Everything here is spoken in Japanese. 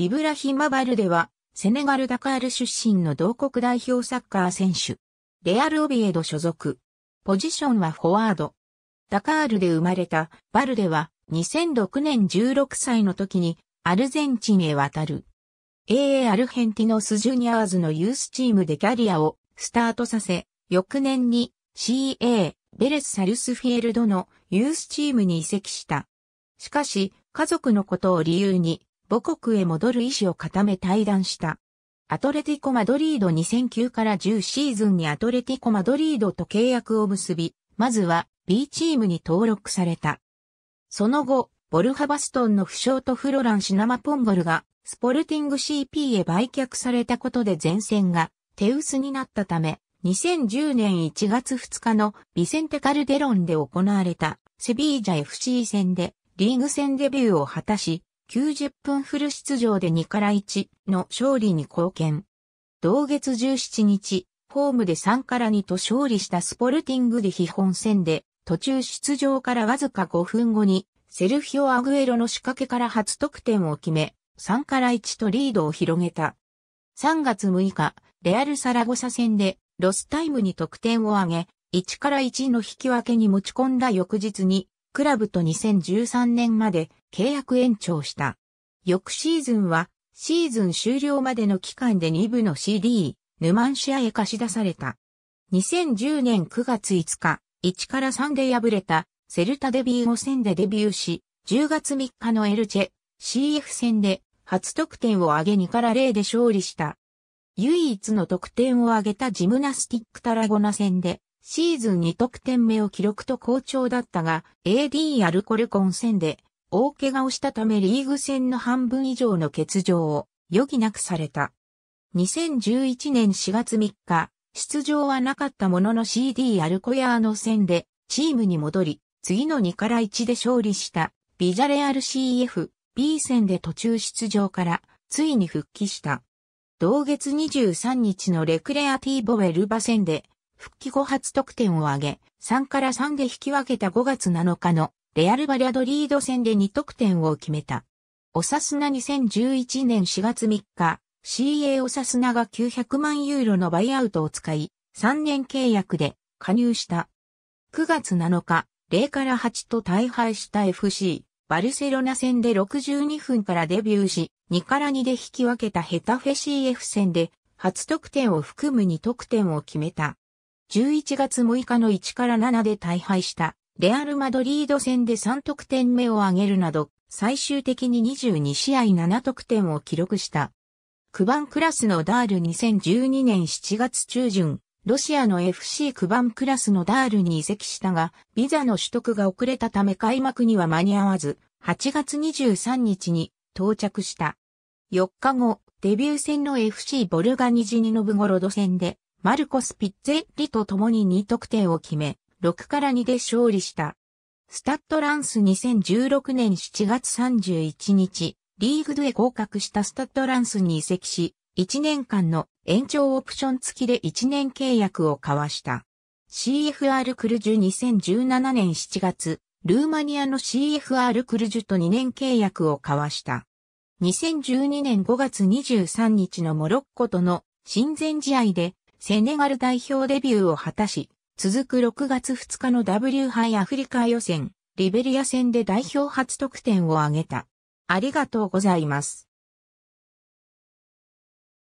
イブラヒマ・バルデは、セネガル・ダカール出身の同国代表サッカー選手。レアル・オビエド所属。ポジションはフォワード。ダカールで生まれたバルデは、2006年16歳の時に、アルゼンチンへ渡る。AA アルヘンティノス・ジュニアーズのユースチームでキャリアをスタートさせ、翌年に CA ベレス・サルスフィエルドのユースチームに移籍した。しかし、家族のことを理由に、母国へ戻る意思を固め退団した。アトレティコ・マドリード2009から10シーズンにアトレティコ・マドリードと契約を結び、まずは B チームに登録された。その後、ボルハバストンの負傷とフロラン・シナマポンゴルがスポルティング CP へ売却されたことで前線が手薄になったため、2010年1月2日のビセンテカルデロンで行われたセビージャ FC 戦でリーグ戦デビューを果たし、90分フル出場で2から1の勝利に貢献。同月17日、ホームで3から2と勝利したスポルティングで基本戦で、途中出場からわずか5分後に、セルフィオ・アグエロの仕掛けから初得点を決め、3から1とリードを広げた。3月6日、レアル・サラゴサ戦で、ロスタイムに得点を挙げ、1から1の引き分けに持ち込んだ翌日に、クラブと2013年まで契約延長した。翌シーズンは、シーズン終了までの期間で2部の CD、ヌマンシアへ貸し出された。2010年9月5日、1から3で敗れた、セルタデビュー5戦でデビューし、10月3日のエルチェ、CF 戦で、初得点を挙げ2から0で勝利した。唯一の得点を挙げたジムナスティックタラゴナ戦で、シーズン2得点目を記録と好調だったが、AD アルコルコン戦で大怪我をしたためリーグ戦の半分以上の欠場を余儀なくされた。2011年4月3日、出場はなかったものの CD アルコヤーの戦でチームに戻り、次の2から1で勝利したビジャレアル CF B 戦で途中出場からついに復帰した。同月23日のレクレアティーボウェルバ戦で復帰後初得点を挙げ、3から3で引き分けた5月7日のレアル・バリアドリード戦で2得点を決めた。おさすな2011年4月3日、CA おさすなが900万ユーロのバイアウトを使い、3年契約で加入した。9月7日、0から8と大敗した FC、バルセロナ戦で62分からデビューし、2から2で引き分けたヘタフェ CF 戦で、初得点を含む2得点を決めた。11月6日の1から7で大敗したレアル・マドリード戦で3得点目を挙げるなど、最終的に22試合7得点を記録した。9番クラスのダール2012年7月中旬、ロシアの FC9 番クラスのダールに移籍したが、ビザの取得が遅れたため開幕には間に合わず、8月23日に到着した。4日後、デビュー戦の FC ボルガニジニノブゴロド戦でマルコス・ピッツェッリと共に2得点を決め、6から2で勝利した。スタッドランス2016年7月31日、リーグドへ合格したスタッドランスに移籍し、1年間の延長オプション付きで1年契約を交わした。CFR クルジュ2017年7月、ルーマニアの CFR クルジュと2年契約を交わした。2012年5月23日のモロッコとの親善試合でセネガル代表デビューを果たし、続く6月2日の W 杯アフリカ予選、リベリア戦で代表初得点を挙げた。ありがとうございます。